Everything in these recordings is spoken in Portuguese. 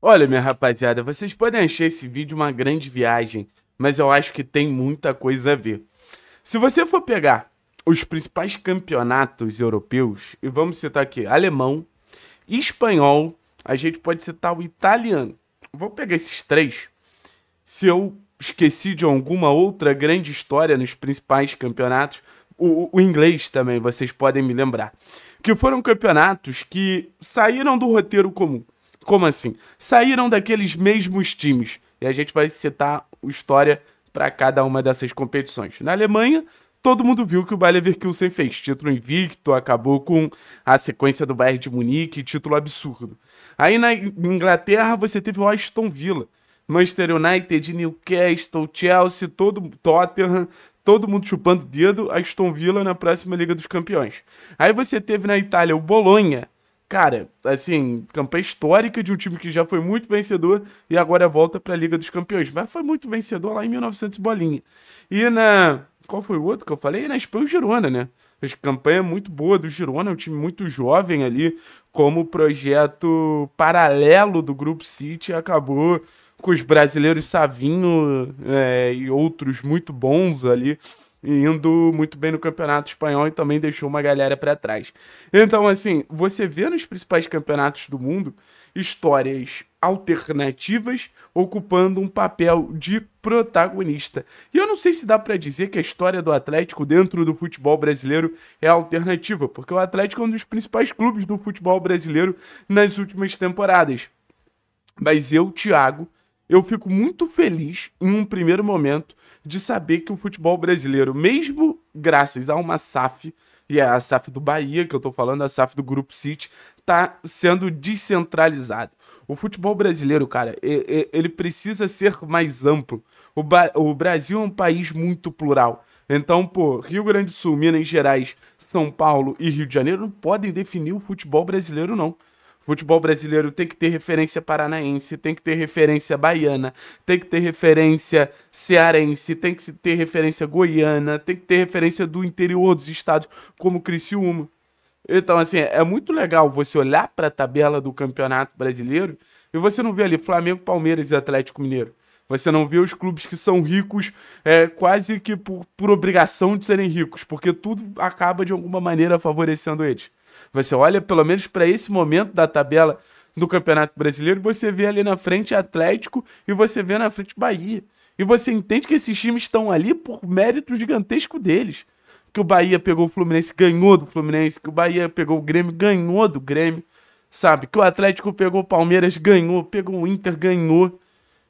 Olha, minha rapaziada, vocês podem achar esse vídeo uma grande viagem, mas eu acho que tem muita coisa a ver. Se você for pegar os principais campeonatos europeus, e vamos citar aqui alemão, espanhol, a gente pode citar o italiano. Vou pegar esses três. Se eu esqueci de alguma outra grande história nos principais campeonatos, o, o, inglês também, vocês podem me lembrar, que foram campeonatos que saíram do roteiro comum. Como assim? Saíram daqueles mesmos times. E a gente vai citar a história para cada uma dessas competições. Na Alemanha, todo mundo viu que o Bayer Leverkusen fez. Título invicto, acabou com a sequência do Bayern de Munique, título absurdo. Aí na Inglaterra você teve o Aston Villa, Manchester United, Newcastle, Chelsea, todo Tottenham, todo mundo chupando o dedo, Aston Villa na próxima Liga dos Campeões. Aí você teve na Itália o Bolonha, cara, assim, campanha histórica de um time que já foi muito vencedor e agora volta para a Liga dos Campeões. Mas foi muito vencedor lá em 1900 bolinha. E na... Qual foi o outro que eu falei? na Espanha, o Girona, né? A campanha muito boa do Girona, um time muito jovem ali, como projeto paralelo do Grupo City, acabou com os brasileiros Savinho é, e outros muito bons ali indo muito bem no campeonato espanhol e também deixou uma galera para trás. Então, assim, você vê nos principais campeonatos do mundo histórias alternativas ocupando um papel de protagonista. E eu não sei se dá para dizer que a história do Atlético dentro do futebol brasileiro é alternativa, porque o Atlético é um dos principais clubes do futebol brasileiro nas últimas temporadas. Mas eu, Thiago, eu fico muito feliz em um primeiro momento de saber que o futebol brasileiro, mesmo graças a uma SAF, e é a SAF do Bahia que eu tô falando, a SAF do Grupo City, tá sendo descentralizado. O futebol brasileiro, cara, ele precisa ser mais amplo. O, o Brasil é um país muito plural. Então, pô, Rio Grande do Sul, Minas Gerais, São Paulo e Rio de Janeiro não podem definir o futebol brasileiro, não. Futebol brasileiro tem que ter referência paranaense, tem que ter referência baiana, tem que ter referência cearense, tem que ter referência goiana, tem que ter referência do interior dos estados, como Criciúma. Então, assim, é muito legal você olhar para a tabela do Campeonato Brasileiro e você não vê ali Flamengo, Palmeiras e Atlético Mineiro. Você não vê os clubes que são ricos é, quase que por, por obrigação de serem ricos, porque tudo acaba de alguma maneira favorecendo eles. Você olha pelo menos para esse momento da tabela do Campeonato Brasileiro, você vê ali na frente Atlético e você vê na frente Bahia. E você entende que esses times estão ali por mérito gigantesco deles. Que o Bahia pegou o Fluminense, ganhou do Fluminense. Que o Bahia pegou o Grêmio, ganhou do Grêmio. Sabe? Que o Atlético pegou o Palmeiras, ganhou. Pegou o Inter, ganhou.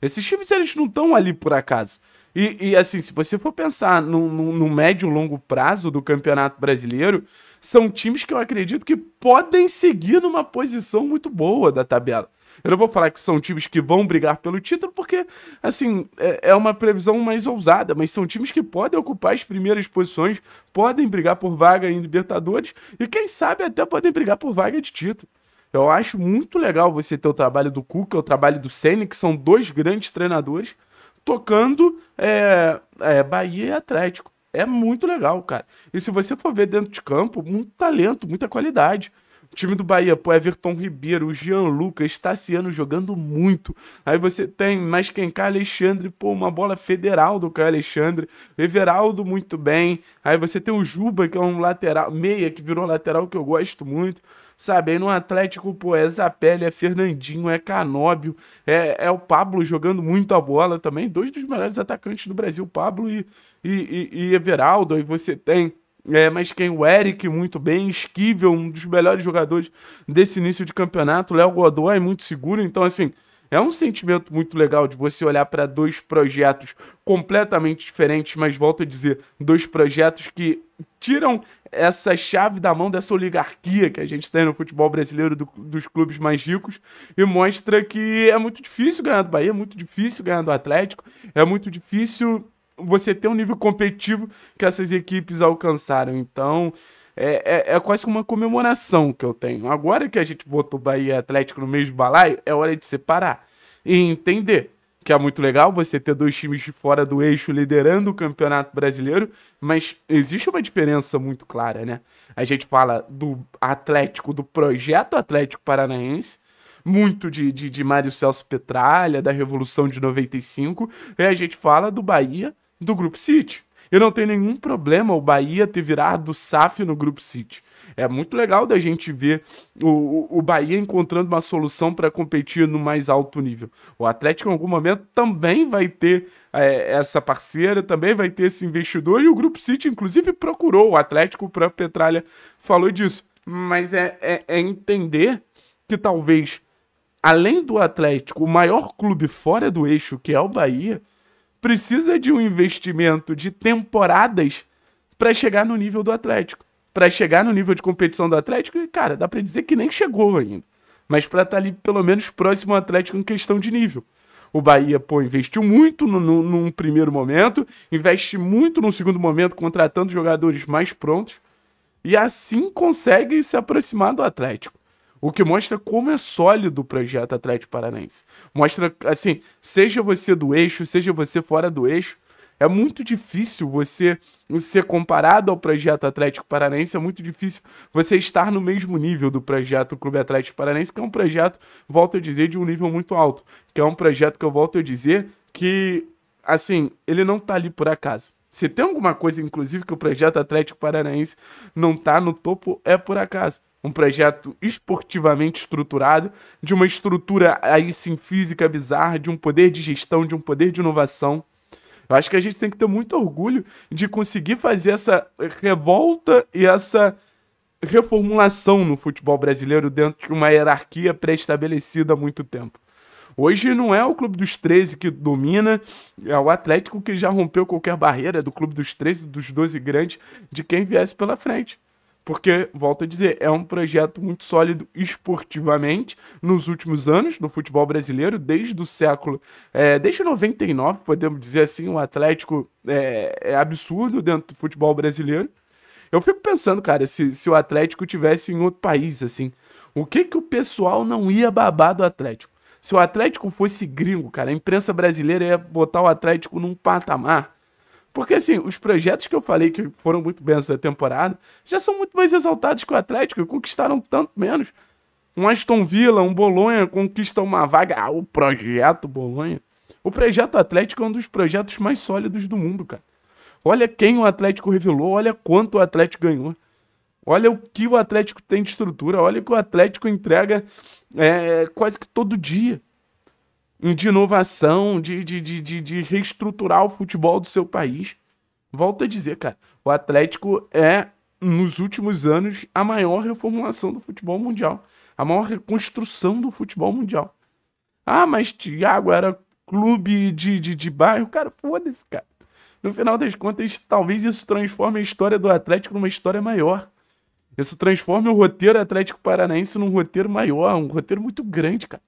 Esses times, eles não estão ali por acaso. E, e, assim, se você for pensar no, no, no médio e longo prazo do Campeonato Brasileiro, são times que eu acredito que podem seguir numa posição muito boa da tabela. Eu não vou falar que são times que vão brigar pelo título, porque, assim, é, é uma previsão mais ousada, mas são times que podem ocupar as primeiras posições, podem brigar por vaga em Libertadores e, quem sabe, até podem brigar por vaga de título. Eu acho muito legal você ter o trabalho do Cuca, o trabalho do Senna, que são dois grandes treinadores, tocando é, é, Bahia e Atlético. É muito legal, cara. E se você for ver dentro de campo, muito talento, muita qualidade. O time do Bahia, pô, Everton Ribeiro, Jean Lucas, Tassiano jogando muito. Aí você tem mais quem cá, Alexandre, pô, uma bola federal do Caio Alexandre. Everaldo muito bem. Aí você tem o Juba, que é um lateral, meia, que virou lateral que eu gosto muito sabe? Aí no Atlético, pô, é Zapelli, é Fernandinho, é Canóbio, é, é o Pablo jogando muita bola também. Dois dos melhores atacantes do Brasil, Pablo e, e, e, e Everaldo. Aí você tem é, mas quem o Eric muito bem, Esquivel, um dos melhores jogadores desse início de campeonato, Léo Godoy muito seguro, então assim, é um sentimento muito legal de você olhar para dois projetos completamente diferentes, mas volto a dizer, dois projetos que tiram essa chave da mão dessa oligarquia que a gente tem no futebol brasileiro do, dos clubes mais ricos e mostra que é muito difícil ganhar do Bahia, é muito difícil ganhar do Atlético, é muito difícil você ter um nível competitivo que essas equipes alcançaram. Então, é, é, é quase uma comemoração que eu tenho. Agora que a gente botou Bahia e Atlético no mesmo balaio, é hora de separar e entender que é muito legal você ter dois times de fora do eixo liderando o Campeonato Brasileiro, mas existe uma diferença muito clara, né? A gente fala do Atlético, do projeto Atlético Paranaense, muito de, de, de Mário Celso Petralha, da Revolução de 95, e a gente fala do Bahia, do Grupo City. Eu não tenho nenhum problema o Bahia ter virado do SAF no Grupo City é muito legal da gente ver o, o Bahia encontrando uma solução para competir no mais alto nível. O Atlético, em algum momento, também vai ter é, essa parceira, também vai ter esse investidor, e o Grupo City, inclusive, procurou o Atlético, o próprio Petralha falou disso. Mas é, é, é entender que talvez, além do Atlético, o maior clube fora do eixo, que é o Bahia, precisa de um investimento de temporadas para chegar no nível do Atlético para chegar no nível de competição do Atlético, e, cara, dá para dizer que nem chegou ainda. Mas para estar tá ali pelo menos próximo ao Atlético em questão de nível. O Bahia, pô, investiu muito no, no, num primeiro momento, investe muito no segundo momento, contratando jogadores mais prontos, e assim consegue se aproximar do Atlético. O que mostra como é sólido o projeto Atlético Paranaense. Mostra, assim, seja você do eixo, seja você fora do eixo, é muito difícil você ser comparado ao projeto Atlético Paranaense, é muito difícil você estar no mesmo nível do projeto Clube Atlético Paranaense, que é um projeto, volto a dizer, de um nível muito alto, que é um projeto que eu volto a dizer que, assim, ele não tá ali por acaso. Se tem alguma coisa, inclusive, que o projeto Atlético Paranaense não tá no topo, é por acaso um projeto esportivamente estruturado, de uma estrutura aí sim física bizarra, de um poder de gestão, de um poder de inovação, eu acho que a gente tem que ter muito orgulho de conseguir fazer essa revolta e essa reformulação no futebol brasileiro dentro de uma hierarquia pré-estabelecida há muito tempo. Hoje não é o Clube dos 13 que domina, é o Atlético que já rompeu qualquer barreira do Clube dos 13, dos 12 grandes, de quem viesse pela frente porque, volto a dizer, é um projeto muito sólido esportivamente nos últimos anos do futebol brasileiro, desde o século, é, desde 99, podemos dizer assim, o Atlético é, é, absurdo dentro do futebol brasileiro. Eu fico pensando, cara, se, se o Atlético tivesse em outro país, assim, o que que o pessoal não ia babar do Atlético? Se o Atlético fosse gringo, cara, a imprensa brasileira ia botar o Atlético num patamar porque, assim, os projetos que eu falei que foram muito bem essa temporada já são muito mais exaltados que o Atlético e conquistaram tanto menos. Um Aston Villa, um Bolonha conquistam uma vaga. Ah, o projeto Bolonha. O projeto Atlético é um dos projetos mais sólidos do mundo, cara. Olha quem o Atlético revelou, olha quanto o Atlético ganhou. Olha o que o Atlético tem de estrutura, olha o que o Atlético entrega é, quase que todo dia de inovação, de, de, de, de, reestruturar o futebol do seu país. Volto a dizer, cara, o Atlético é, nos últimos anos, a maior reformulação do futebol mundial. A maior reconstrução do futebol mundial. Ah, mas Thiago era clube de, de, de bairro. Cara, foda-se, cara. No final das contas, talvez isso transforme a história do Atlético numa história maior. Isso transforma o roteiro Atlético Paranaense num roteiro maior, um roteiro muito grande, cara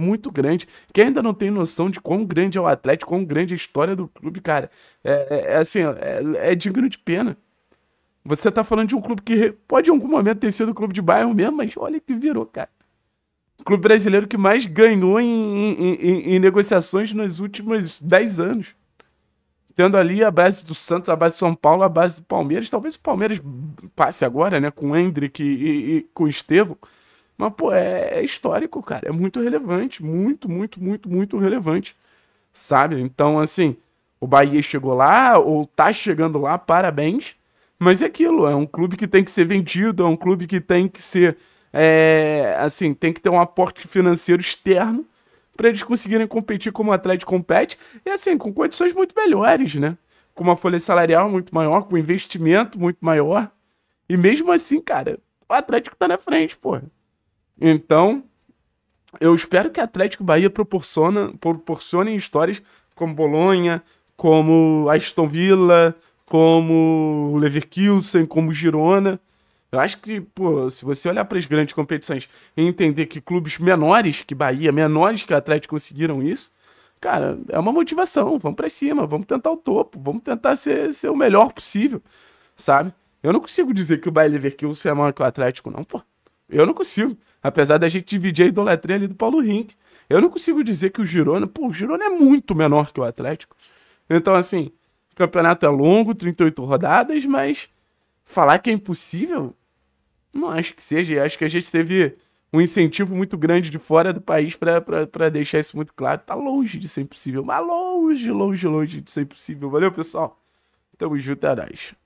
muito grande. Quem ainda não tem noção de quão grande é o Atlético, quão grande é a história do clube, cara, é, é, é assim, é, é, digno de pena. Você está falando de um clube que pode em algum momento ter sido um clube de bairro mesmo, mas olha que virou, cara. clube brasileiro que mais ganhou em, em, em, em negociações nos últimos 10 anos. Tendo ali a base do Santos, a base do São Paulo, a base do Palmeiras. Talvez o Palmeiras passe agora, né? Com o Hendrick e, e, e com o Estevão. Mas, pô, é, é, histórico, cara. É muito relevante. Muito, muito, muito, muito relevante. Sabe? Então, assim, o Bahia chegou lá, ou tá chegando lá, parabéns. Mas é aquilo, é um clube que tem que ser vendido, é um clube que tem que ser. É, assim, tem que ter um aporte financeiro externo para eles conseguirem competir como o Atlético compete, e assim, com condições muito melhores, né? Com uma folha salarial muito maior, com investimento muito maior. E mesmo assim, cara, o Atlético tá na frente, porra. Então, eu espero que Atlético Bahia proporciona, proporcione histórias como Bolonha, como Aston Villa, como Leverkusen, como Girona. Eu acho que, pô, se você olhar para as grandes competições e entender que clubes menores que Bahia, menores que Atlético conseguiram isso, cara, é uma motivação. Vamos para cima, vamos tentar o topo, vamos tentar ser, ser o melhor possível, sabe? Eu não consigo dizer que o Bayer Leverkusen é maior que o Atlético, não, pô. Eu não consigo. Apesar da gente dividir a idolatria ali do Paulo Rink. Eu não consigo dizer que o Girona. Pô, o Girona é muito menor que o Atlético. Então, assim, o campeonato é longo, 38 rodadas, mas falar que é impossível, não acho que seja. Acho que a gente teve um incentivo muito grande de fora do país para deixar isso muito claro. Tá longe de ser impossível, mas longe, longe, longe de ser impossível. Valeu, pessoal. Tamo junto, é